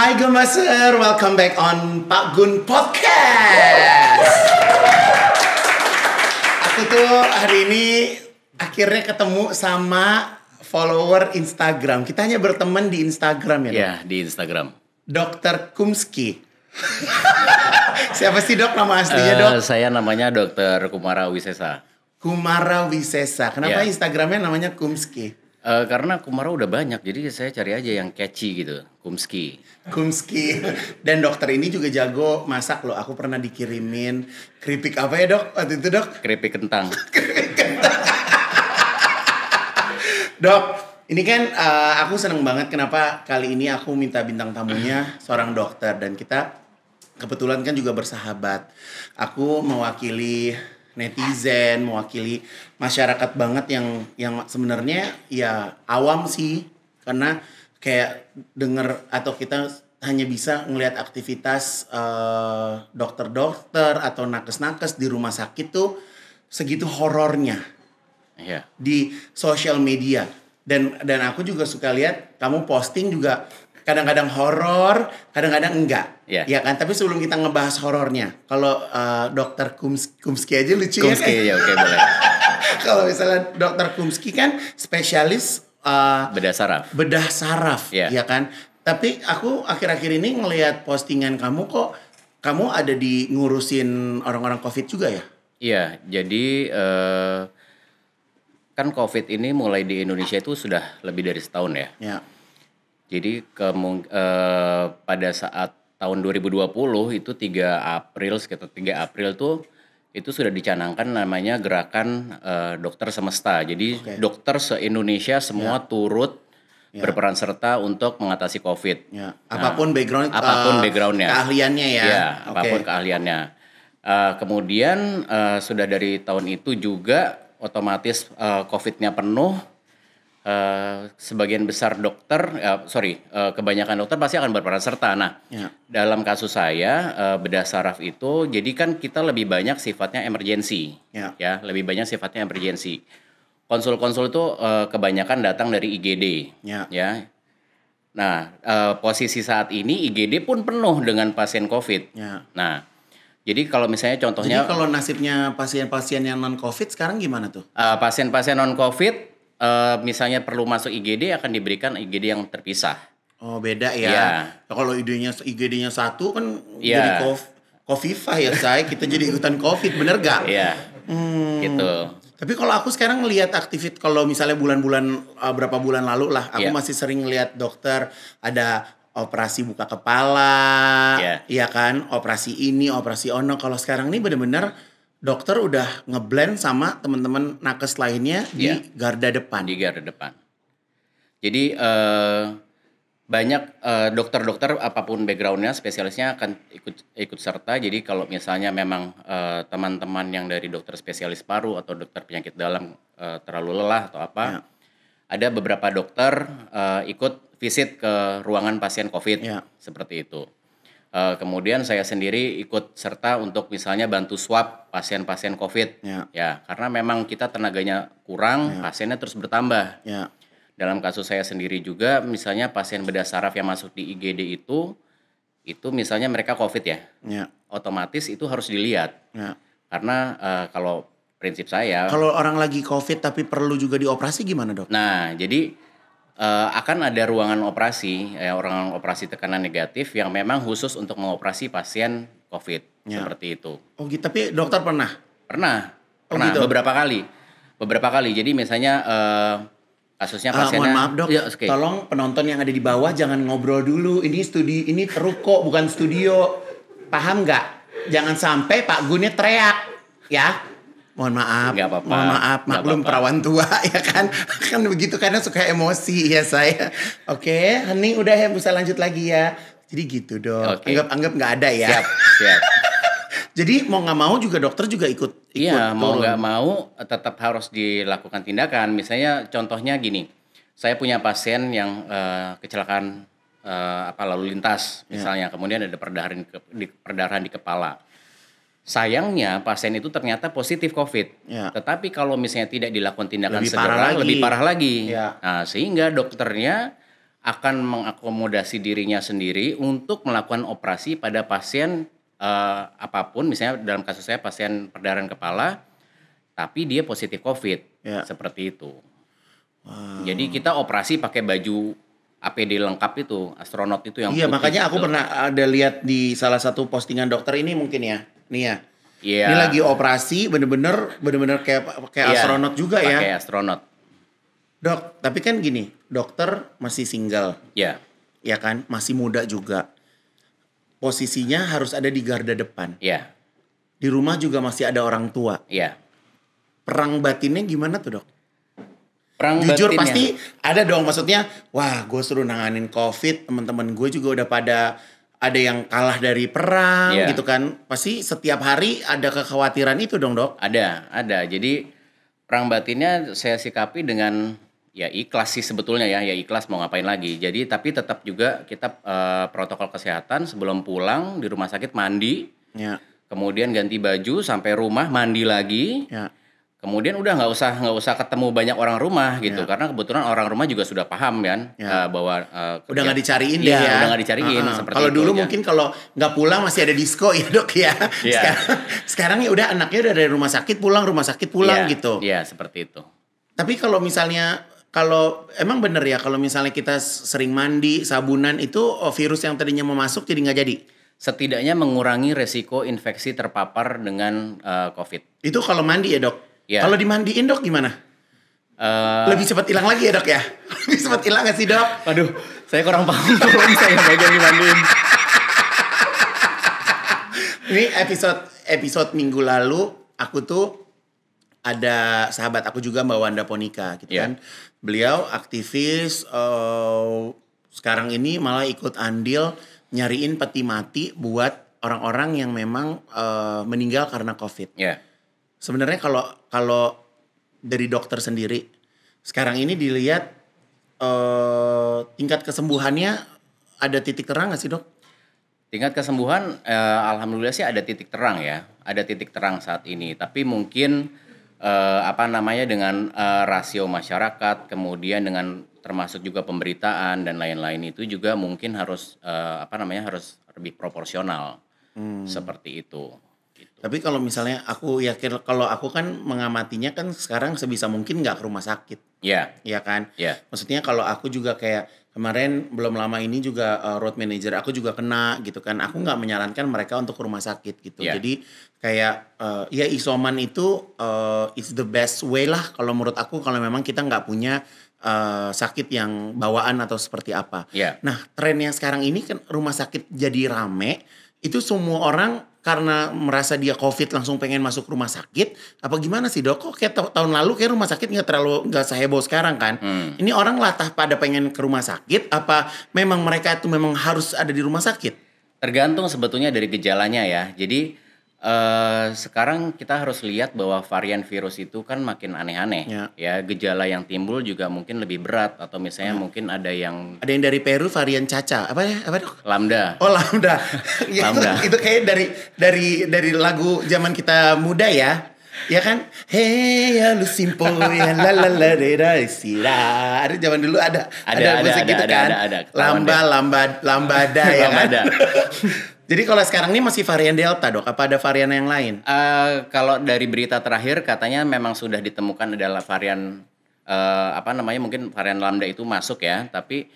Hai Gemeser, welcome back on Pak Gun Podcast. Aku tuh hari ini akhirnya ketemu sama follower Instagram. Kita hanya berteman di Instagram ya. Iya, di Instagram. Dokter Kumski. Siapa sih dok nama aslinya eh, dok? Uh, saya namanya Dokter Kumara Wisesa. Kumara Wisesa. Kenapa yeah. Instagramnya namanya Kumski? Uh, karena Kumaro udah banyak, jadi saya cari aja yang catchy gitu, Kumski. Kumski. Dan dokter ini juga jago masak loh. Aku pernah dikirimin keripik apa ya dok? Waktu itu dok? Keripik kentang. keripik kentang. dok, ini kan uh, aku seneng banget kenapa kali ini aku minta bintang tamunya seorang dokter dan kita kebetulan kan juga bersahabat. Aku mewakili netizen, mewakili masyarakat banget yang yang sebenarnya ya awam sih karena kayak denger atau kita hanya bisa ngelihat aktivitas dokter eh, dokter-dokter atau nakes-nakes di rumah sakit tuh segitu horornya yeah. di sosial media dan dan aku juga suka lihat kamu posting juga kadang-kadang horor, kadang-kadang enggak. Yeah. Ya iya kan, tapi sebelum kita ngebahas horornya, kalau uh, dokter Kums Kumski aja lucu ya. Kan? kumski ya oke boleh. kalau misalnya dokter Kumski kan spesialis uh, bedah saraf. Bedah saraf, yeah. ya iya kan? Tapi aku akhir-akhir ini ngelihat postingan kamu kok kamu ada di ngurusin orang-orang Covid juga ya? Iya, jadi uh, kan COVID ini mulai di Indonesia itu sudah lebih dari setahun ya. Ya. Jadi ke, uh, eh, pada saat tahun 2020 itu 3 April sekitar 3 April tuh itu sudah dicanangkan namanya gerakan uh, dokter semesta. Jadi okay. dokter se-Indonesia semua yeah. turut yeah. berperan serta untuk mengatasi COVID. Yeah. Ya. Apapun background eh, apapun uh, backgroundnya, keahliannya ya. Ya, okay. apapun keahliannya. Uh, kemudian uh, sudah dari tahun itu juga otomatis uh, COVID-nya penuh Uh, sebagian besar dokter, uh, sorry, uh, kebanyakan dokter pasti akan berperan serta. Nah, ya. dalam kasus saya uh, bedah saraf itu, jadi kan kita lebih banyak sifatnya emergensi, ya, ya lebih banyak sifatnya emergensi. Konsul-konsul itu uh, kebanyakan datang dari IGD, ya. ya. Nah, uh, posisi saat ini IGD pun penuh dengan pasien COVID. Ya. Nah, jadi kalau misalnya contohnya, jadi kalau nasibnya pasien-pasien yang non COVID sekarang gimana tuh? Pasien-pasien uh, non COVID uh, misalnya perlu masuk IGD akan diberikan IGD yang terpisah. Oh beda ya. Yeah. ya kalau idenya IGD-nya satu kan yeah. jadi kof, kofifah ya saya kita jadi ikutan covid bener gak? Iya. Yeah. Hmm. Gitu. Tapi kalau aku sekarang lihat aktivit kalau misalnya bulan-bulan uh, berapa bulan lalu lah, aku yeah. masih sering lihat dokter ada operasi buka kepala, yeah. ya iya kan, operasi ini, operasi ono. Kalau sekarang ini bener-bener dokter udah ngeblend sama teman-teman nakes lainnya yeah. garda depan. Di garda depan. Jadi uh, banyak dokter eh, dokter-dokter apapun backgroundnya spesialisnya akan ikut ikut serta jadi kalau misalnya memang eh, teman-teman uh, yang dari dokter spesialis paru atau dokter penyakit dalam uh, terlalu lelah atau apa yeah. ada beberapa dokter uh, ikut visit ke ruangan pasien covid yeah. seperti itu Uh, kemudian saya sendiri ikut serta untuk misalnya bantu swab pasien-pasien COVID. Ya. ya, karena memang kita tenaganya kurang, ya. pasiennya terus bertambah. Ya. Dalam kasus saya sendiri juga, misalnya pasien bedah saraf yang masuk di IGD itu, itu misalnya mereka COVID ya, ya. otomatis itu harus dilihat. Ya. Karena uh, kalau prinsip saya, kalau orang lagi COVID tapi perlu juga dioperasi gimana dok? Nah, jadi uh, akan ada ruangan operasi, ya, ruangan operasi tekanan negatif yang memang khusus untuk mengoperasi pasien COVID ya. seperti itu. Oh gitu, tapi dokter pernah? Pernah, oh, pernah gitu. beberapa kali, beberapa kali. Jadi misalnya uh, kasusnya eh, pasien, Uh, mohon maaf dok, ya, okay. tolong penonton yang ada di bawah jangan ngobrol dulu. Ini studi, ini teruko bukan studio, paham nggak? Jangan sampai Pak Gune teriak, ya mohon maaf, apa -apa. mohon maaf, maklum perawan tua ya kan, kan begitu karena suka emosi ya saya. Oke, okay, udah ya bisa lanjut lagi ya. Jadi gitu dong. Okay. Anggap anggap nggak ada ya. Siap, siap. Jadi mau nggak mau juga dokter juga ikut. ikut iya, turun. mau nggak mau tetap harus dilakukan tindakan. Misalnya contohnya gini, saya punya pasien yang uh, kecelakaan uh, apa lalu lintas ya. misalnya, yeah. kemudian ada perdarahan perdarahan di kepala Sayangnya pasien itu ternyata positif COVID. Ya. Tetapi kalau misalnya tidak dilakukan tindakan lebih segera, parah lagi. lebih parah lagi. Ya. Nah, sehingga dokternya akan mengakomodasi dirinya sendiri untuk melakukan operasi pada pasien uh, apapun. Misalnya dalam kasus saya pasien perdarahan kepala, tapi dia positif COVID, ya. seperti itu. Wow. Jadi kita operasi pakai baju APD lengkap itu, astronot itu yang Iya, makanya aku gitu. pernah ada lihat di salah satu postingan dokter ini mungkin ya nih ya. Iya. Yeah. Ini lagi operasi bener-bener bener-bener kayak kayak yeah. astronot juga Pake ya. Kayak astronot. Dok, tapi kan gini, dokter masih single. Iya. Yeah. Ya kan, masih muda juga. Posisinya harus ada di garda depan. Iya. Yeah. Di rumah juga masih ada orang tua. Iya. Perang batinnya gimana tuh, Dok? Perang Jujur batinnya. pasti ada dong maksudnya, wah, gue suruh nanganin Covid, temen-temen gue juga udah pada ada yang kalah dari perang yeah. gitu kan. Pasti setiap hari ada kekhawatiran itu dong, Dok. Ada, ada. Jadi perang batinnya saya sikapi dengan ya ikhlas sih sebetulnya ya, ya ikhlas mau ngapain lagi. Jadi tapi tetap juga kita uh, protokol kesehatan sebelum pulang di rumah sakit mandi. Yeah. Kemudian ganti baju sampai rumah mandi lagi. Yeah Kemudian udah nggak usah nggak usah ketemu banyak orang rumah gitu ya. karena kebetulan orang rumah juga sudah paham kan ya. uh, bahwa uh, udah nggak dicariin ya, ya. Udah nggak dicariin uh -huh. Kalau dulu ya. mungkin kalau nggak pulang masih ada disco ya dok ya. ya. Sekarang, sekarang ya udah anaknya udah dari rumah sakit pulang rumah sakit pulang ya. gitu. ya seperti itu. Tapi kalau misalnya kalau emang bener ya kalau misalnya kita sering mandi sabunan itu oh, virus yang tadinya mau masuk jadi nggak jadi setidaknya mengurangi resiko infeksi terpapar dengan uh, covid itu kalau mandi ya dok Yeah. Kalau dimandiin dok gimana? Uh, lebih cepat hilang lagi ya dok ya? lebih cepat hilang gak sih dok? Waduh, saya kurang paham tuh saya bagian dimandiin. Ini episode episode minggu lalu aku tuh ada sahabat aku juga Mbak Wanda Ponika gitu yeah. kan. Beliau aktivis uh, sekarang ini malah ikut andil nyariin peti mati buat orang-orang yang memang uh, meninggal karena COVID. Yeah sebenarnya kalau kalau dari dokter sendiri sekarang ini dilihat uh, tingkat kesembuhannya ada titik terang nggak sih dok? Tingkat kesembuhan, eh, alhamdulillah sih ada titik terang ya, ada titik terang saat ini. Tapi mungkin eh, apa namanya dengan eh, rasio masyarakat, kemudian dengan termasuk juga pemberitaan dan lain-lain itu juga mungkin harus eh, apa namanya harus lebih proporsional hmm. seperti itu. Tapi kalau misalnya aku yakin kalau aku kan mengamatinya kan sekarang sebisa mungkin nggak ke rumah sakit. Iya. Yeah. Iya kan? Iya. Yeah. Maksudnya kalau aku juga kayak kemarin belum lama ini juga uh, road manager aku juga kena gitu kan. Aku nggak menyarankan mereka untuk ke rumah sakit gitu. Yeah. Jadi kayak uh, ya isoman itu uh, eh, is the best way lah kalau menurut aku kalau memang kita nggak punya uh, sakit yang bawaan atau seperti apa. Yeah. Nah, tren yang sekarang ini kan rumah sakit jadi rame itu semua orang karena merasa dia covid langsung pengen masuk rumah sakit apa gimana sih dok kok kayak tahun lalu kayak rumah sakit nggak terlalu nggak seheboh sekarang kan hmm. ini orang latah pada pengen ke rumah sakit apa memang mereka itu memang harus ada di rumah sakit tergantung sebetulnya dari gejalanya ya jadi Uh, sekarang kita harus lihat bahwa varian virus itu kan makin aneh-aneh ya. ya gejala yang timbul juga mungkin lebih berat atau misalnya hmm. mungkin ada yang ada yang dari Peru varian caca apa ya apa dok lambda oh lambda, ya, lambda. Itu, itu kayak dari dari dari lagu zaman kita muda ya ya kan hey ya lu simple ya la la la de da sira ada zaman dulu ada ada, ada, ada musik ada, gitu ada, kan ada, ada, ada. lamba lamba lambada ya kan Jadi kalau sekarang ini masih varian Delta dok, apa ada varian yang lain? Uh, kalau dari berita terakhir katanya memang sudah ditemukan adalah varian uh, apa namanya mungkin varian lambda itu masuk ya, tapi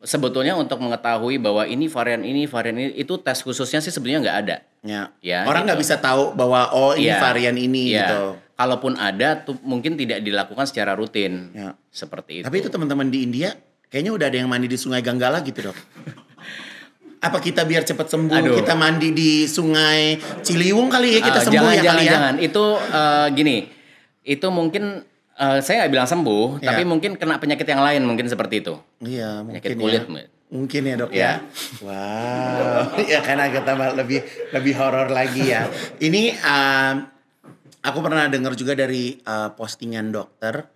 sebetulnya untuk mengetahui bahwa ini varian ini varian ini itu tes khususnya sih sebenarnya nggak ada. Ya. ya Orang nggak gitu. bisa tahu bahwa oh ini ya. varian ini ya. gitu. Kalaupun ada tuh mungkin tidak dilakukan secara rutin. Ya. Seperti itu. Tapi itu teman-teman di India kayaknya udah ada yang mandi di Sungai Ganggala gitu dok. apa kita biar cepat sembuh Aduh. kita mandi di sungai Ciliwung kali ya kita uh, sembuh jangan, ya jangan, kali ya jangan itu uh, gini itu mungkin uh, saya nggak bilang sembuh ya. tapi mungkin kena penyakit yang lain mungkin seperti itu iya mungkin penyakit kulit ya. mungkin ya dok ya, ya wow ya kan agak tambah lebih lebih horor lagi ya ini uh, aku pernah dengar juga dari uh, postingan dokter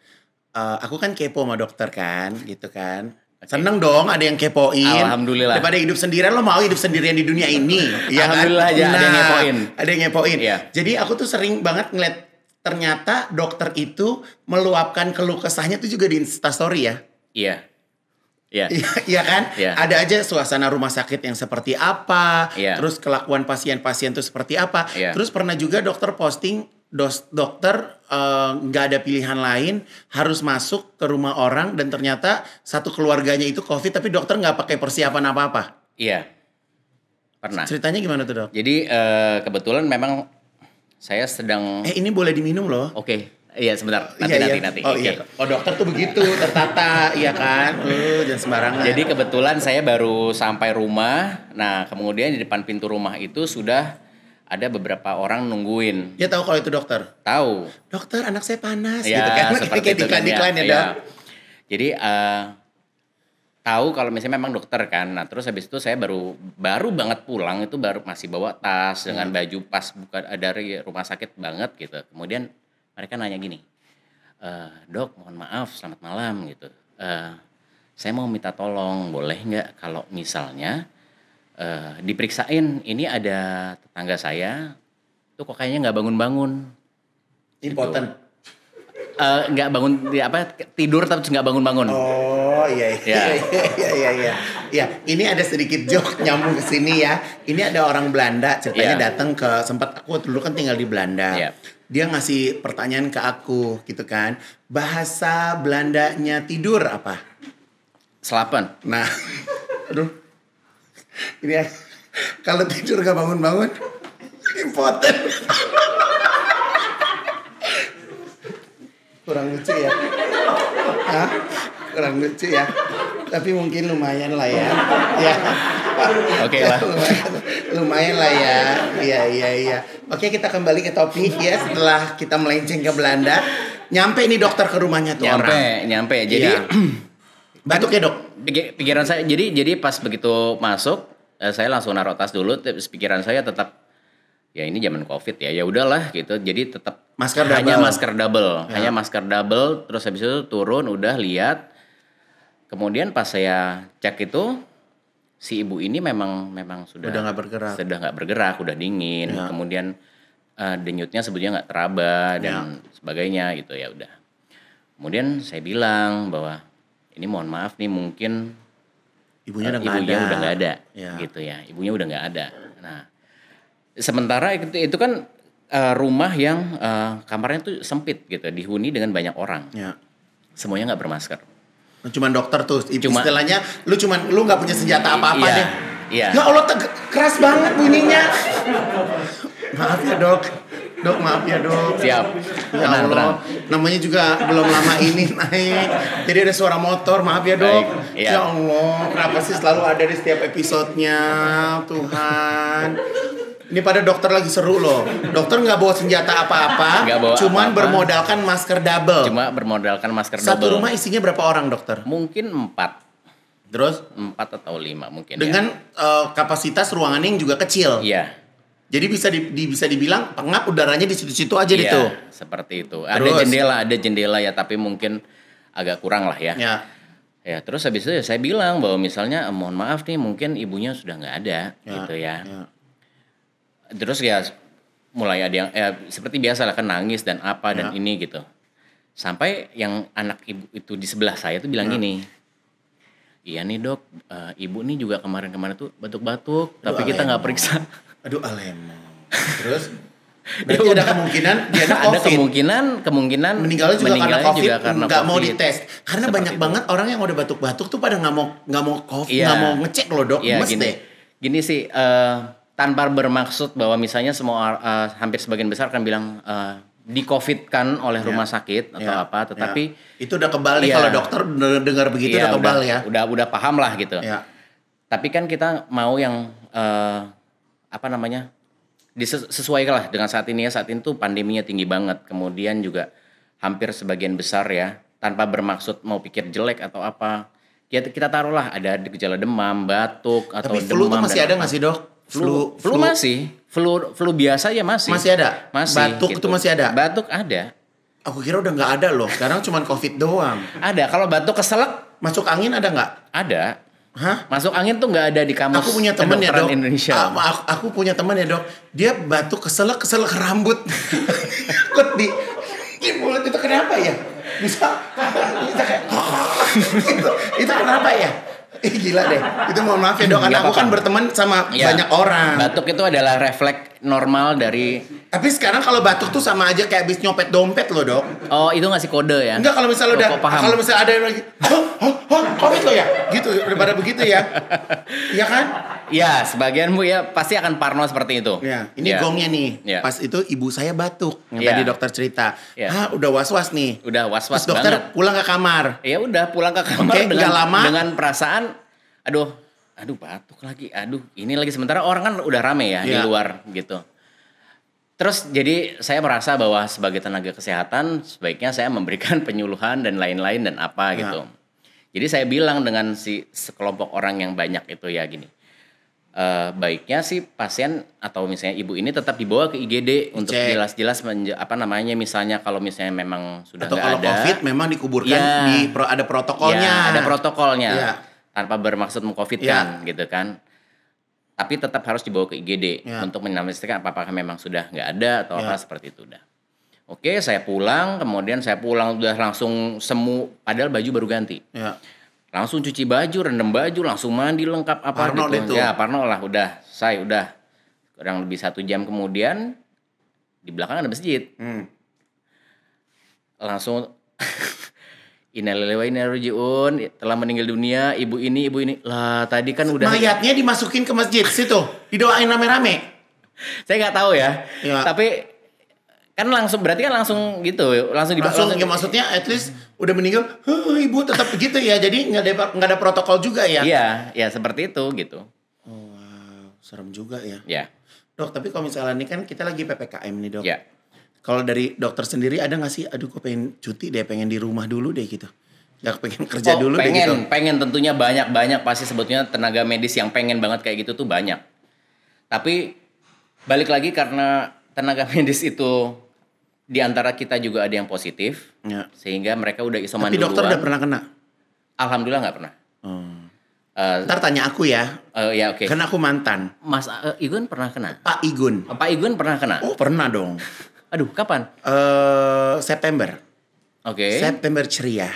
uh, aku kan kepo sama dokter kan gitu kan Seneng dong ada yang kepoin. Alhamdulillah. Daripada hidup sendirian lo mau hidup sendirian di dunia ini. ya kan? Alhamdulillah kan? aja nah, ada yang kepoin, nah, Ada yang kepoin Iya. Jadi aku tuh sering banget ngeliat ternyata dokter itu meluapkan keluh kesahnya tuh juga di Instastory ya. Iya. Iya. Iya kan? Iya. Ada aja suasana rumah sakit yang seperti apa, Iya. terus kelakuan pasien-pasien tuh seperti apa. Iya. Terus pernah juga dokter posting dos, dokter eh, nggak uh, ada pilihan lain harus masuk ke rumah orang dan ternyata satu keluarganya itu covid tapi dokter nggak pakai persiapan apa apa iya pernah ceritanya gimana tuh dok jadi uh, kebetulan memang saya sedang eh ini boleh diminum loh oke okay. Iya sebentar nanti iya, nanti iya. nanti. Oh iya. Oh dokter tuh begitu tertata iya kan. Uh, jangan sembarangan. Jadi kebetulan saya baru sampai rumah. Nah kemudian di depan pintu rumah itu sudah ada beberapa orang nungguin. Ya tahu kalau itu dokter? Tahu. Dokter, anak saya panas ya, gitu kan. Seperti kayak iklan iklan ya, ya. Iya. Jadi uh, tahu kalau misalnya memang dokter kan. Nah, terus habis itu saya baru baru banget pulang itu baru masih bawa tas hmm. dengan hmm. baju pas bukan dari rumah sakit banget gitu. Kemudian mereka nanya gini. E, dok, mohon maaf, selamat malam gitu. Uh, saya mau minta tolong, boleh nggak kalau misalnya Eh, diperiksain ini ada tetangga saya tuh kok kayaknya nggak bangun-bangun. Gitu. important nggak Uh, eh, nggak bangun apa tidur tapi nggak bangun-bangun. Oh iya iya iya iya iya. iya. Ya, ini ada sedikit joke nyambung ke sini ya. Ini ada orang Belanda ceritanya yeah. datang ke sempat aku dulu kan tinggal di Belanda. Yeah. Dia ngasih pertanyaan ke aku gitu kan. Bahasa Belandanya tidur apa? Selapan. Nah, aduh ini ya, kalau tidur gak bangun-bangun, impoten. Kurang lucu ya. Hah? Kurang lucu ya. Tapi mungkin lumayan lah ya. Ya. Oke okay lah. lumayan, lumayan lah ya. Iya iya iya. Oke kita kembali ke topik ya setelah kita melenceng ke Belanda. Nyampe nih dokter ke rumahnya tuh nyampe, orang. Nyampe nyampe. Jadi iya. batuk ya dok. Pikiran saya jadi jadi pas begitu masuk Eh, saya langsung naruh tas dulu tapi pikiran saya tetap ya ini zaman covid ya ya udahlah gitu jadi tetap masker hanya masker double ya. hanya masker double terus habis itu turun udah lihat kemudian pas saya cek itu si ibu ini memang memang sudah sudah nggak bergerak sudah nggak bergerak udah dingin ya. kemudian uh, denyutnya sebetulnya nggak teraba dan ya. sebagainya gitu ya udah kemudian saya bilang bahwa ini mohon maaf nih mungkin Eh, ibunya udah ibunya ada. udah nggak ada ya. gitu ya ibunya udah nggak ada nah sementara itu itu kan uh, rumah yang uh, kamarnya tuh sempit gitu dihuni dengan banyak orang ya. semuanya nggak bermasker nah, cuman dokter tuh cuma, istilahnya lu cuman lu nggak punya senjata apa apa iya, deh iya. ya allah keras banget bunyinya maaf ya dok Dok maaf ya dok. Siap. Ya Allah. Tenang. Namanya juga belum lama ini naik. Jadi ada suara motor. Maaf ya dok. Baik, ya. ya Allah. Kenapa sih selalu ada di setiap episodenya Tuhan. Ini pada dokter lagi seru loh. Dokter nggak bawa senjata apa-apa, cuman apa -apa. bermodalkan masker double. Cuma bermodalkan masker double. Satu rumah isinya berapa orang dokter? Mungkin empat. Terus? Empat atau lima mungkin. Ya. Dengan ya. uh, kapasitas ruangan yang juga kecil. Iya jadi bisa di, di, bisa dibilang pengap udaranya di situ-situ aja iya, gitu. Seperti itu. Terus. Ada jendela, ada jendela ya, tapi mungkin agak kurang lah ya. ya. Ya, terus habis itu ya saya bilang bahwa misalnya eh, mohon maaf nih mungkin ibunya sudah nggak ada ya, gitu ya. ya. Terus ya mulai ada yang eh, seperti biasa lah kan nangis dan apa ya. dan ini gitu. Sampai yang anak ibu itu di sebelah saya tuh bilang ya. gini. Iya nih dok, uh, ibu nih juga kemarin-kemarin tuh batuk-batuk, tapi kita nggak periksa. aduh alemo ah, terus ya Berarti ya ada kemungkinan dia ada COVID. Ada kemungkinan kemungkinan meninggalnya juga meninggalnya karena COVID, juga karena nggak mau dites. Karena Seperti banyak itu. banget orang yang udah batuk-batuk tuh pada nggak mau nggak mau COVID, iya. nggak ya. mau ngecek loh dok, ya, gini, deh. Gini sih, uh, tanpa bermaksud bahwa misalnya semua uh, hampir sebagian besar kan bilang uh, eh, di covid kan oleh iya. rumah ya. sakit atau ya. apa, iya. tetapi ya. itu udah kebal nih ya. kalau dokter dengar begitu ya, udah kebal udah, ya. Udah udah paham lah gitu. Ya. Tapi kan kita mau yang uh, apa namanya disesuaikan lah dengan saat ini ya saat ini tuh pandeminya tinggi banget kemudian juga hampir sebagian besar ya tanpa bermaksud mau pikir jelek atau apa kita kita taruhlah ada gejala demam batuk atau tapi flu demam masih ada nggak sih dok flu, flu flu masih flu flu biasa ya masih masih ada masih batuk gitu. itu masih ada batuk ada aku kira udah nggak ada loh sekarang cuma covid doang ada kalau batuk keselak masuk angin ada nggak ada Hah? Masuk angin tuh nggak ada di kamus. Aku punya teman ya dok. Indonesia. Ah, aku, aku, punya teman ya dok. Dia batuk keselak keselak rambut. Kut di di mulut itu kenapa ya? Bisa bisa kayak itu, itu kenapa ya? Ih, gila deh. Itu mohon maaf ya dok. Karena aku kan berteman sama ya. banyak orang. Batuk itu adalah refleks normal dari Tapi sekarang kalau batuk tuh sama aja kayak habis nyopet dompet lo Dok. Oh, itu ngasih kode ya. Enggak, kalau misalnya udah kalau misalnya ada yang lagi, oh oh oh Covid lo ya?" gitu, daripada begitu ya. Iya kan? Iya, sebagian Bu ya pasti akan parno seperti itu. ya ini ya. gongnya nih. Ya. Pas itu ibu saya batuk. Yang ya. tadi dokter cerita. Ya. Ah, udah was-was nih. Udah was-was Terus dokter banget. pulang ke kamar. Ya udah, pulang ke kamar okay, dengan lama. dengan perasaan aduh aduh batuk lagi, aduh ini lagi sementara orang kan udah rame ya yeah. di iya. luar gitu. Terus jadi saya merasa bahwa sebagai tenaga kesehatan sebaiknya saya memberikan penyuluhan dan lain-lain dan apa yeah. gitu. Jadi saya bilang dengan si sekelompok orang yang banyak itu ya gini. Uh, baiknya sih pasien atau misalnya ibu ini tetap dibawa ke IGD Cek. untuk jelas-jelas apa namanya misalnya kalau misalnya memang sudah atau kalau ada, COVID memang dikuburkan ya, di ada protokolnya ya, ada protokolnya ya tanpa bermaksud mengcovidkan ya. yeah. gitu kan tapi tetap harus dibawa ke IGD yeah. untuk menyampaikan apakah memang sudah nggak ada atau yeah. apa ya. seperti itu udah. Oke, saya pulang, kemudian saya pulang udah langsung semu, padahal baju baru ganti. yeah. Langsung cuci baju, rendam baju, langsung mandi lengkap apa Parno gitu. Itu. Ya, Parno lah, udah, saya udah kurang lebih satu jam kemudian di belakang ada masjid. Hmm. Langsung Innalillahi telah meninggal dunia ibu ini ibu ini lah tadi kan udah mayatnya dimasukin ke masjid situ didoain rame-rame saya nggak tahu ya. ya tapi kan langsung berarti kan langsung gitu langsung di langsung, langsung ya maksudnya at least udah meninggal huh, ibu tetap begitu ya jadi nggak ada nggak ada protokol juga ya iya ya seperti itu gitu oh, wow serem juga ya ya dok tapi kalau misalnya ini kan kita lagi ppkm nih dok ya kalau dari dokter sendiri ada gak sih, aduh kok pengen cuti deh, pengen di rumah dulu deh gitu. Gak pengen kerja oh, dulu pengen, deh gitu. Pengen, tentunya banyak-banyak. Pasti sebetulnya tenaga medis yang pengen banget kayak gitu tuh banyak. Tapi balik lagi karena tenaga medis itu di antara kita juga ada yang positif. Ya. Sehingga mereka udah isoman Tapi duluan. dokter udah pernah kena? Alhamdulillah nggak pernah. Hmm. Uh, Ntar tanya aku ya. Uh, ya oke. Okay. Karena aku mantan. Mas uh, Igun pernah kena. Pak Igun. Pak Igun pernah kena. Oh pernah dong. Aduh, kapan? Uh, September. Oke. Okay. September ceria.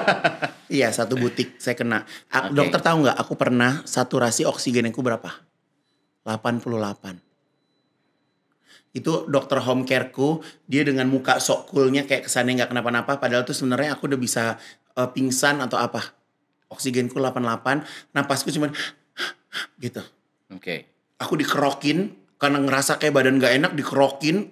iya, satu butik saya kena. A okay. Dokter tahu nggak? Aku pernah saturasi oksigen aku berapa? 88. Itu dokter home careku, dia dengan muka sok coolnya kayak kesannya nggak kenapa-napa. Padahal tuh sebenarnya aku udah bisa uh, pingsan atau apa. Oksigenku 88, napasku cuman gitu. Oke. Okay. Aku dikerokin karena ngerasa kayak badan gak enak dikerokin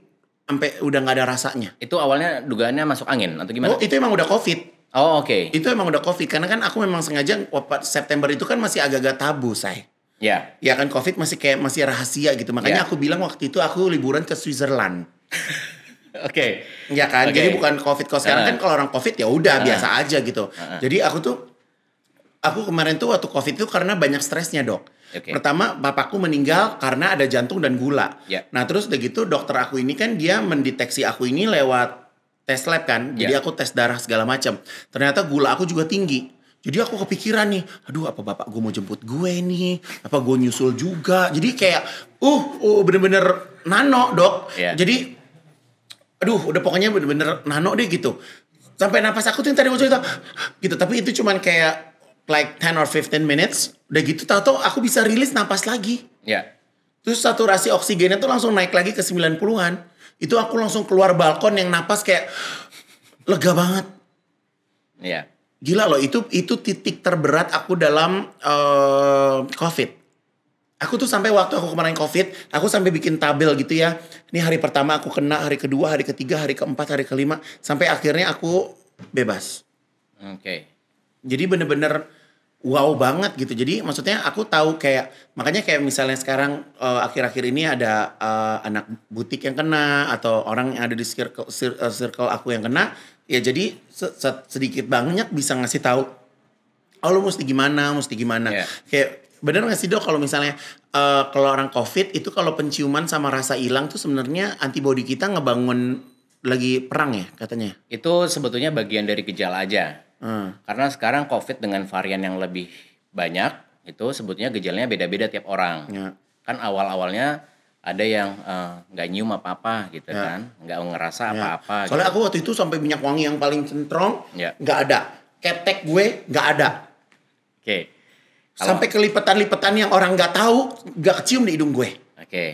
sampai udah nggak ada rasanya. Itu awalnya dugaannya masuk angin atau gimana? Oh, itu emang udah COVID. Oh, oke. Okay. Itu emang udah COVID karena kan aku memang sengaja September itu kan masih agak-agak tabu, saya. Ya. Yeah. Ya kan COVID masih kayak masih rahasia gitu. Makanya yeah. aku bilang waktu itu aku liburan ke Switzerland. Oke. okay. Ya kan. Okay. Jadi bukan COVID kok sekarang uh. kan kalau orang COVID ya udah uh. biasa aja gitu. Uh. Jadi aku tuh aku kemarin tuh waktu COVID itu karena banyak stresnya, Dok. Okay. Pertama, bapakku meninggal karena ada jantung dan gula. Yeah. Nah, terus udah gitu dokter aku ini kan dia mendeteksi aku ini lewat tes lab kan. Yeah. Jadi ya. aku tes darah segala macam. Ternyata gula aku juga tinggi. Jadi aku kepikiran nih, aduh apa bapak gue mau jemput gue nih, apa gue nyusul juga. Jadi kayak, uh, uh bener-bener nano dok. Yeah. Jadi, aduh udah pokoknya bener-bener nano deh gitu. Sampai nafas aku tuh yang tadi gue cerita, gitu. Tapi itu cuman kayak like 10 or 15 minutes. Udah gitu tahu aku bisa rilis napas lagi. Ya. Yeah. Terus saturasi oksigennya tuh langsung naik lagi ke 90-an. Itu aku langsung keluar balkon yang napas kayak lega banget. Iya. Yeah. Gila loh, itu itu titik terberat aku dalam uh, COVID. Aku tuh sampai waktu aku kemarin COVID, aku sampai bikin tabel gitu ya. Ini hari pertama aku kena, hari kedua, hari ketiga, hari keempat, hari kelima, sampai akhirnya aku bebas. Oke. Okay. Jadi bener-bener wow banget gitu. Jadi maksudnya aku tahu kayak makanya kayak misalnya sekarang akhir eh, akhir-akhir ini ada uh, anak butik yang kena atau orang yang ada di circle eh, circle aku yang kena, ya jadi sedikit banyak bisa ngasih tahu oh lu mesti gimana, mesti gimana. Yeah. Kayak bener gak sih dok kalau misalnya uh, kalau orang covid itu kalau penciuman sama rasa hilang tuh sebenarnya antibodi kita ngebangun lagi perang ya katanya? Itu sebetulnya bagian dari gejala aja. Hmm. Karena sekarang COVID dengan varian yang lebih banyak itu sebetulnya gejalanya beda-beda tiap orang. Yeah. Kan awal-awalnya ada yang eh, nggak uh, nyium apa-apa gitu yeah. kan, nggak ngerasa ya. apa-apa. Yeah. Soalnya gitu. aku waktu itu sampai minyak wangi yang paling centrong ya. nggak ada, ketek gue nggak ada. Oke. Okay. Sampai kelipetan-lipetan yang orang nggak tahu nggak kecium di hidung gue. Oke. Okay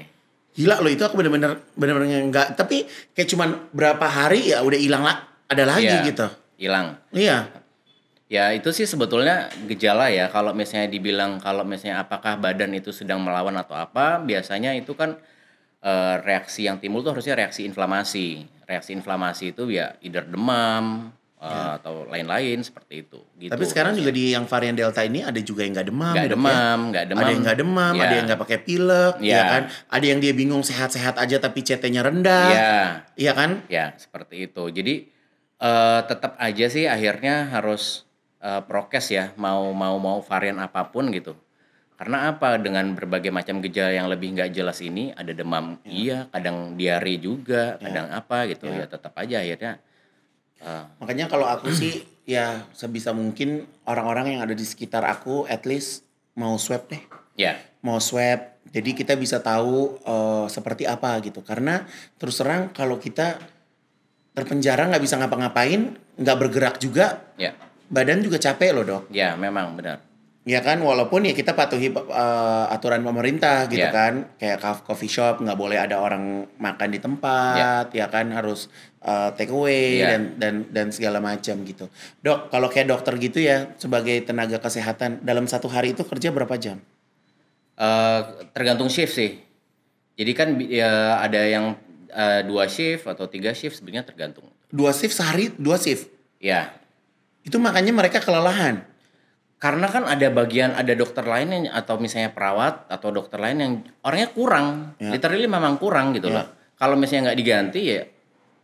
gila loh itu aku benar-benar benar-benar nggak tapi kayak cuman berapa hari ya udah hilang lah ada lagi yeah. gitu hilang. Iya. Ya itu sih sebetulnya gejala ya kalau misalnya dibilang kalau misalnya apakah badan itu sedang melawan atau apa biasanya itu kan e, reaksi yang timbul tuh harusnya reaksi inflamasi. Reaksi inflamasi itu ya either demam e, ya. atau lain-lain seperti itu. Gitu. Tapi sekarang juga di yang varian delta ini ada juga yang nggak demam. Nggak ya? demam, nggak demam. Ada yang nggak demam, ya. ada yang nggak pakai pilek, ya. ya kan. Ada yang dia bingung sehat-sehat aja tapi CT-nya rendah, ya. iya kan? Ya seperti itu. Jadi uh, tetap aja sih akhirnya harus uh, prokes ya mau mau mau varian apapun gitu karena apa dengan berbagai macam gejala yang lebih nggak jelas ini ada demam ya. iya kadang diare juga iya. kadang apa gitu ya, ya tetap aja akhirnya uh, makanya kalau aku sih ya sebisa mungkin orang-orang yang ada di sekitar aku at least mau swab deh ya yeah. mau swab jadi kita bisa tahu uh, seperti apa gitu karena terus terang kalau kita terpenjara nggak bisa ngapa-ngapain nggak bergerak juga ya. badan juga capek loh dok ya memang benar ya kan walaupun ya kita patuhi uh, aturan pemerintah gitu ya. kan kayak coffee shop nggak boleh ada orang makan di tempat ya, ya kan harus uh, take away ya. dan dan dan segala macam gitu dok kalau kayak dokter gitu ya sebagai tenaga kesehatan dalam satu hari itu kerja berapa jam uh, tergantung shift sih jadi kan ya ada yang uh, dua shift atau tiga shift sebenarnya tergantung. Dua shift sehari dua shift. Ya. Itu makanya mereka kelelahan. Karena kan ada bagian ada dokter lain yang atau misalnya perawat atau dokter lain yang orangnya kurang, ya. literally memang kurang gitu ya. lah. Kalau misalnya nggak diganti ya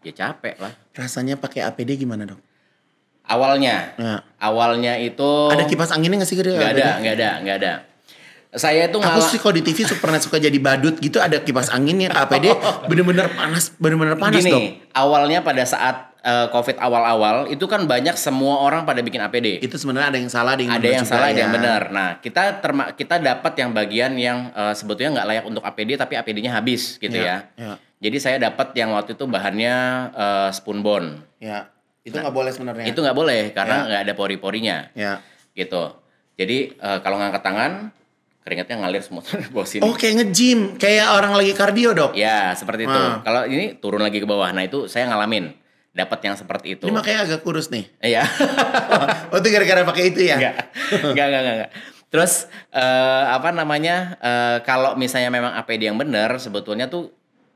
ya capek lah. Rasanya pakai APD gimana dong? Awalnya, ya. awalnya itu ada kipas anginnya nggak sih? Gak ada, gak ada, gak ada saya itu ngalah. Aku sih kalau di TV pernah suka jadi badut gitu ada kipas anginnya KPD bener-bener panas bener-bener panas Gini, dong. Awalnya pada saat uh, COVID awal-awal itu kan banyak semua orang pada bikin APD. Itu sebenarnya ada yang salah, ada yang ada yang salah, ya. ada yang ya. benar. Nah kita terma kita dapat yang bagian yang uh, sebetulnya nggak layak untuk APD tapi APD-nya habis gitu ya. ya. ya. Jadi saya dapat yang waktu itu bahannya uh, eh, bone Ya. Itu nah, nggak nah, boleh sebenarnya. Itu nggak boleh karena ya. nggak ya. ada pori-porinya. Ya. Gitu. Jadi uh, kalau ngangkat tangan keringatnya ngalir semua ke bawah sini. Oke, oh, nge-gym kayak orang lagi kardio, Dok. Ya, seperti itu. Hmm. Kalau ini turun lagi ke bawah. Nah, itu saya ngalamin dapat yang seperti itu. Ini makanya agak kurus nih. Iya. oh, itu gara-gara pakai itu ya? Enggak. Enggak, enggak, enggak. Terus uh, apa namanya? Uh, kalau misalnya memang APD yang benar, sebetulnya tuh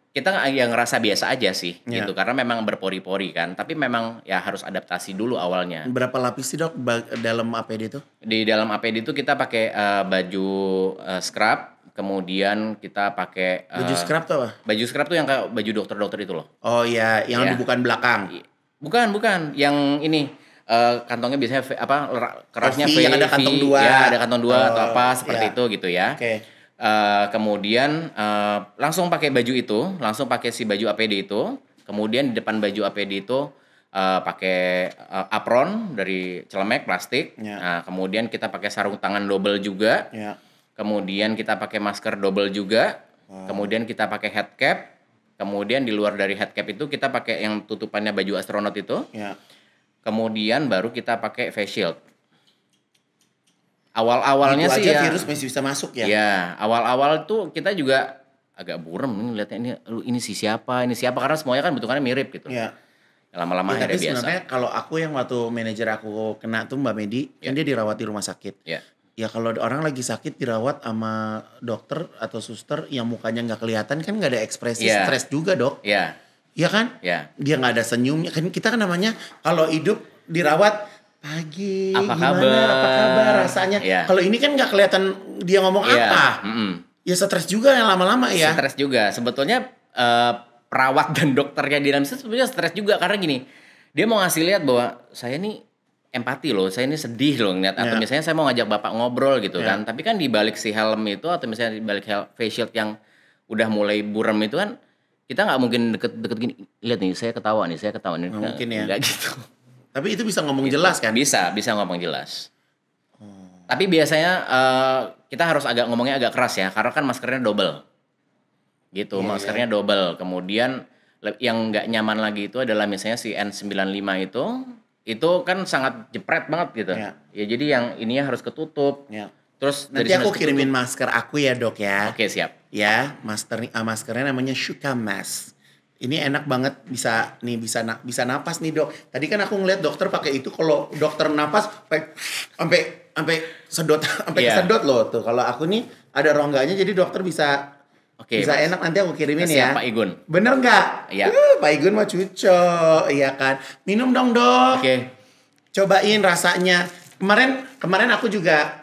kita yang ngerasa biasa aja sih yeah. gitu karena memang berpori-pori kan tapi memang ya harus adaptasi dulu awalnya berapa lapis sih dok dalam APD itu di dalam APD itu kita pakai uh, baju uh, scrub kemudian kita pakai eh, baju scrub tuh apa? Baju scrub tuh yang kayak baju dokter-dokter itu loh. Oh iya, yang yeah. bukan belakang. Bukan, bukan, yang ini uh, kantongnya biasanya v, apa kerasnya v, v, yang ada kantong dua. Ya, ada kantong dua oh, atau apa seperti yeah. itu gitu ya. Oke. Okay. Uh, kemudian uh, langsung pakai baju itu, langsung pakai si baju APD itu. Kemudian di depan baju APD itu uh, pakai uh, apron dari celemek plastik. Yeah. Nah, kemudian kita pakai sarung tangan double juga. Yeah. Kemudian kita pakai masker double juga. Wow. Kemudian kita pakai head cap. Kemudian di luar dari head cap itu kita pakai yang tutupannya baju astronot itu. Yeah. Kemudian baru kita pakai face shield awal-awalnya sih aja ya, virus masih bisa masuk ya. Iya, awal-awal tuh kita juga agak burem lihatnya ini lu ini si siapa, ini siapa karena semuanya kan bentukannya mirip gitu. Iya. Lama-lama ya, tapi biasa. sebenarnya kalau aku yang waktu manajer aku kena tuh Mbak Medi, ya. kan dia dirawat di rumah sakit. Iya. Ya kalau orang lagi sakit dirawat sama dokter atau suster yang mukanya nggak kelihatan kan nggak ada ekspresi yeah. stres juga dok. Iya. Iya kan? Iya. Dia nggak ada senyumnya kan kita kan namanya kalau hidup dirawat pagi apa gimana kabar? apa kabar rasanya yeah. kalau ini kan nggak kelihatan dia ngomong yeah. apa mm -mm. ya stres juga yang lama-lama ya stres juga sebetulnya uh, perawat dan dokternya di dalam situ sebetulnya stres juga karena gini dia mau ngasih lihat bahwa saya ini empati loh saya ini sedih loh ngeliat atau yeah. misalnya saya mau ngajak bapak ngobrol gitu yeah. kan tapi kan di balik si helm itu atau misalnya di balik face shield yang udah mulai buram itu kan kita nggak mungkin deket-deket gini lihat nih saya ketawa nih saya ketawa nih nggak ya. Gak gitu tapi itu bisa ngomong itu jelas kan? Bisa, bisa ngomong jelas. Hmm. Tapi biasanya uh, kita harus agak ngomongnya agak keras ya, karena kan maskernya double. Gitu, yeah, iya. maskernya yeah. double. Kemudian yang nggak nyaman lagi itu adalah misalnya si N95 itu itu kan sangat jepret banget gitu. Yeah. Ya jadi yang ini harus ketutup. Yeah. Terus nanti aku kirimin masker aku ya, Dok ya. Oke, okay, siap. Ya, master uh, maskernya namanya Shuka Mask ini enak banget bisa nih bisa na bisa napas nih dok tadi kan aku ngeliat dokter pakai itu kalau dokter napas sampai sampai sedot sampai yeah. kesedot loh tuh kalau aku nih ada rongganya jadi dokter bisa Oke, okay, bisa mas. enak nanti aku kirimin Kasih ya. Pak Igun. Bener nggak? Iya. Uh, Pak Igun mah cuco, iya kan. Minum dong dok. Oke. Okay. Cobain rasanya. Kemarin kemarin aku juga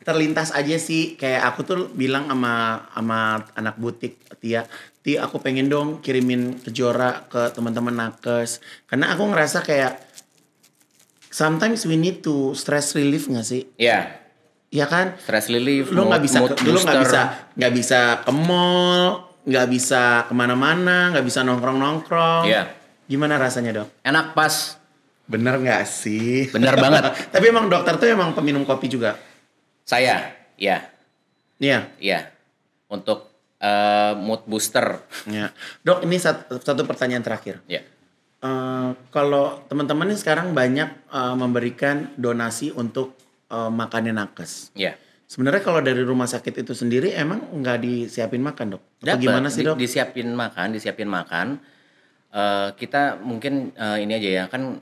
terlintas aja sih kayak aku tuh bilang sama sama anak butik Tia Ti aku pengen dong kirimin kejora ke teman-teman nakes karena aku ngerasa kayak sometimes we need to stress relief gak sih? Iya. Yeah. Iya kan? Stress relief. Lu nggak bisa, lu nggak bisa, nggak bisa ke mall, nggak bisa kemana-mana, nggak bisa nongkrong-nongkrong. Iya. Yeah. Gimana rasanya dok? Enak pas. Bener nggak sih? Bener banget. Tapi emang dokter tuh emang peminum kopi juga? Saya, ya. Iya. Iya. Untuk Eh, mood booster. Ya. Dok, ini satu, satu pertanyaan terakhir. Ya. Uh, kalau teman-teman ini sekarang banyak uh, memberikan donasi untuk uh, makannya nakes. Ya. Sebenarnya kalau dari rumah sakit itu sendiri emang nggak disiapin makan dok? Bagaimana Dapat, gimana sih dok? disiapin makan, disiapin makan. Uh, kita mungkin uh, ini aja ya kan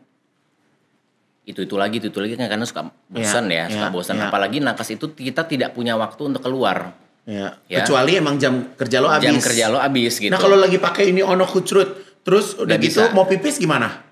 itu itu lagi itu itu lagi kan karena suka bosan ya, ya, ya suka ya, bosan. Ya. Apalagi nakes itu kita tidak punya waktu untuk keluar. Ya. ya. Kecuali emang jam kerja lo habis. Jam kerja lo habis nah, gitu. Nah, kalau lagi pakai ini ono kucrut, terus udah Gak gitu bisa. mau pipis gimana?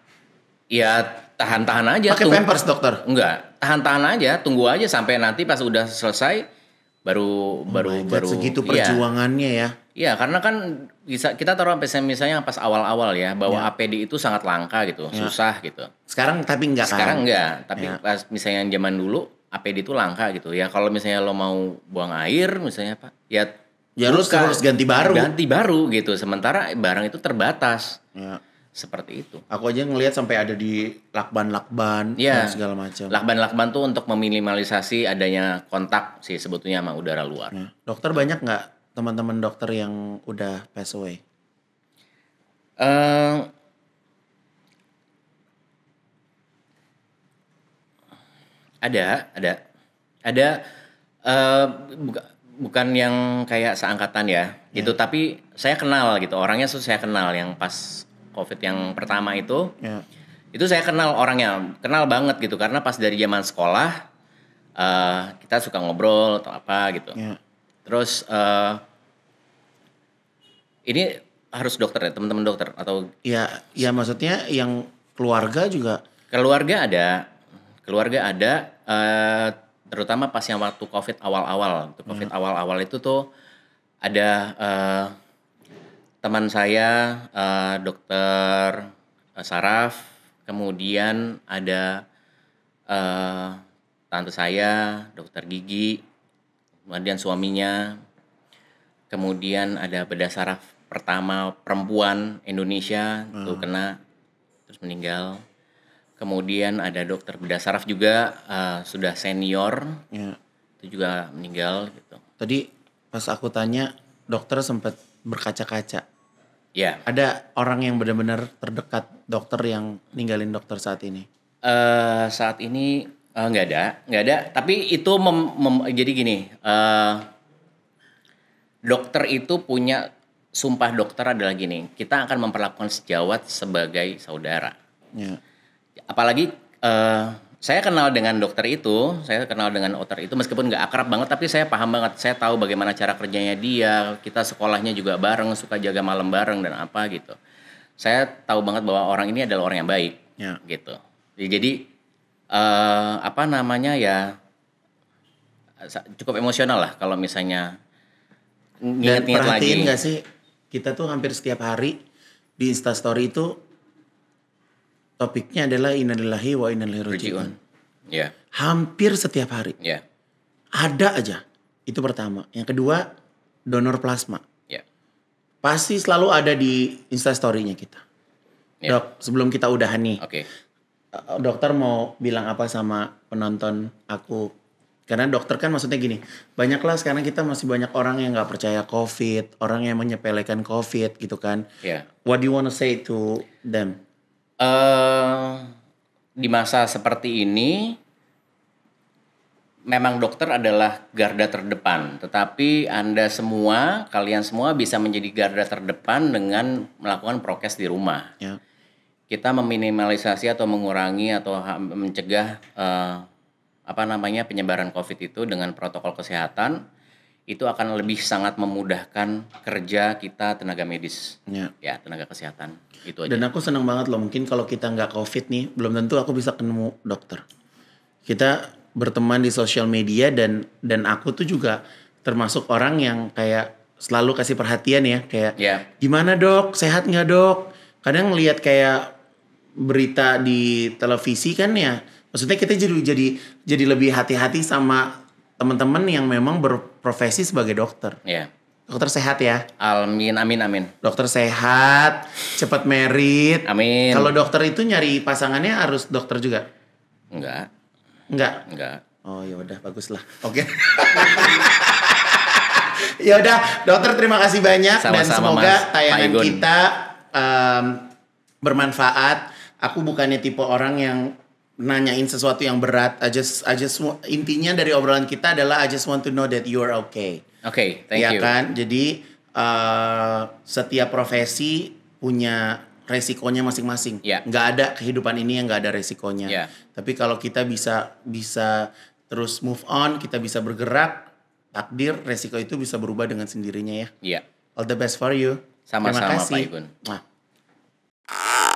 Ya tahan-tahan aja. Pakai pampers dokter? Enggak, tahan-tahan aja, tunggu aja sampai nanti pas udah selesai baru oh baru God, baru segitu iya. perjuangannya ya. Iya, ya, karena kan bisa kita taruh sampai misalnya pas awal-awal ya bahwa ya. APD itu sangat langka gitu, ya. susah gitu. Sekarang tapi enggak Sekarang kan? enggak, tapi ya. pas misalnya zaman dulu APD itu langka gitu ya kalau misalnya lo mau buang air misalnya pak ya ya harus harus ganti baru ganti baru gitu sementara barang itu terbatas ya. seperti itu aku aja ngelihat sampai ada di lakban-lakban ya. segala macam lakban-lakban tuh untuk meminimalisasi adanya kontak sih sebetulnya sama udara luar ya. dokter banyak nggak teman-teman dokter yang udah pass away uh, Ada, ada. Ada uh, buka, bukan yang kayak seangkatan ya. Yeah. Gitu, tapi saya kenal gitu. Orangnya tuh saya kenal yang pas Covid yang pertama itu. Yeah. Itu saya kenal orangnya, kenal banget gitu karena pas dari zaman sekolah uh, kita suka ngobrol atau apa gitu. Yeah. Terus uh, ini harus dokter ya, teman-teman dokter atau ya ya maksudnya yang keluarga juga. Keluarga ada keluarga ada uh, terutama pas yang waktu covid awal-awal covid hmm. awal-awal itu tuh ada uh, teman saya uh, dokter saraf kemudian ada uh, tante saya dokter gigi kemudian suaminya kemudian ada beda saraf pertama perempuan Indonesia hmm. tuh kena terus meninggal Kemudian ada dokter bedah saraf juga uh, sudah senior. Ya. Itu juga meninggal gitu. Tadi pas aku tanya dokter sempat berkaca-kaca. Ya. Ada orang yang benar-benar terdekat dokter yang ninggalin dokter saat ini? Uh, saat ini uh, nggak ada, nggak ada. Tapi itu mem, mem, jadi gini, uh, dokter itu punya sumpah dokter adalah gini, kita akan memperlakukan sejawat sebagai saudara. Ya apalagi uh, saya kenal dengan dokter itu, saya kenal dengan otter itu meskipun nggak akrab banget tapi saya paham banget, saya tahu bagaimana cara kerjanya dia, kita sekolahnya juga bareng, suka jaga malam bareng dan apa gitu. Saya tahu banget bahwa orang ini adalah orang yang baik, ya. gitu. Jadi uh, apa namanya ya cukup emosional lah kalau misalnya nginget-nginget lagi. Perhatiin nggak sih kita tuh hampir setiap hari di Instastory itu topiknya adalah innalillahi wa innalillahi rajiun. Ya. Hampir setiap hari. Ya. Ada aja. Itu pertama. Yang kedua, donor plasma. Ya. Pasti selalu ada di instastory-nya kita. Ya. Dok, sebelum kita udahan nih. Okay. Eh, dokter mau bilang apa sama penonton aku? Karena dokter kan maksudnya gini, banyaklah sekarang kita masih banyak orang yang nggak percaya COVID, orang yang menyepelekan COVID gitu kan. Yeah. What do you want to say to them? Eh, di masa seperti ini memang dokter adalah garda terdepan, tetapi Anda semua, kalian semua bisa menjadi garda terdepan dengan melakukan prokes di rumah. Ya. Kita meminimalisasi atau mengurangi atau mencegah uh, apa namanya penyebaran COVID itu dengan protokol kesehatan itu akan lebih sangat memudahkan kerja kita tenaga medis ya, ya tenaga kesehatan itu aja dan aku senang banget loh mungkin kalau kita nggak covid nih belum tentu aku bisa ketemu dokter kita berteman di sosial media dan dan aku tuh juga termasuk orang yang kayak selalu kasih perhatian ya kayak ya. gimana dok sehat nggak dok kadang ngelihat kayak berita di televisi kan ya maksudnya kita jadi jadi jadi lebih hati-hati sama teman-teman yang memang berprofesi sebagai dokter. Iya. Yeah. Dokter sehat ya. Amin, amin, amin. Dokter sehat, cepat merit. Amin. Kalau dokter itu nyari pasangannya harus dokter juga? Enggak. Enggak. Enggak. Oh ya udah bagus lah. Oke. Okay. ya udah, dokter terima kasih banyak Sama -sama, dan semoga mas, tayangan kita um, bermanfaat. Aku bukannya tipe orang yang nanyain sesuatu yang berat. I just I just intinya dari obrolan kita adalah I just want to know that you are okay. Oke, okay, thank ya you. Ya kan? Jadi uh, setiap profesi punya resikonya masing-masing. Yeah. ada kehidupan ini yang gak ada resikonya. Yeah. Tapi kalau kita bisa bisa terus move on, kita bisa bergerak, takdir resiko itu bisa berubah dengan sendirinya ya. Iya. Yeah. All the best for you. Sama-sama Pak Igun. Ah.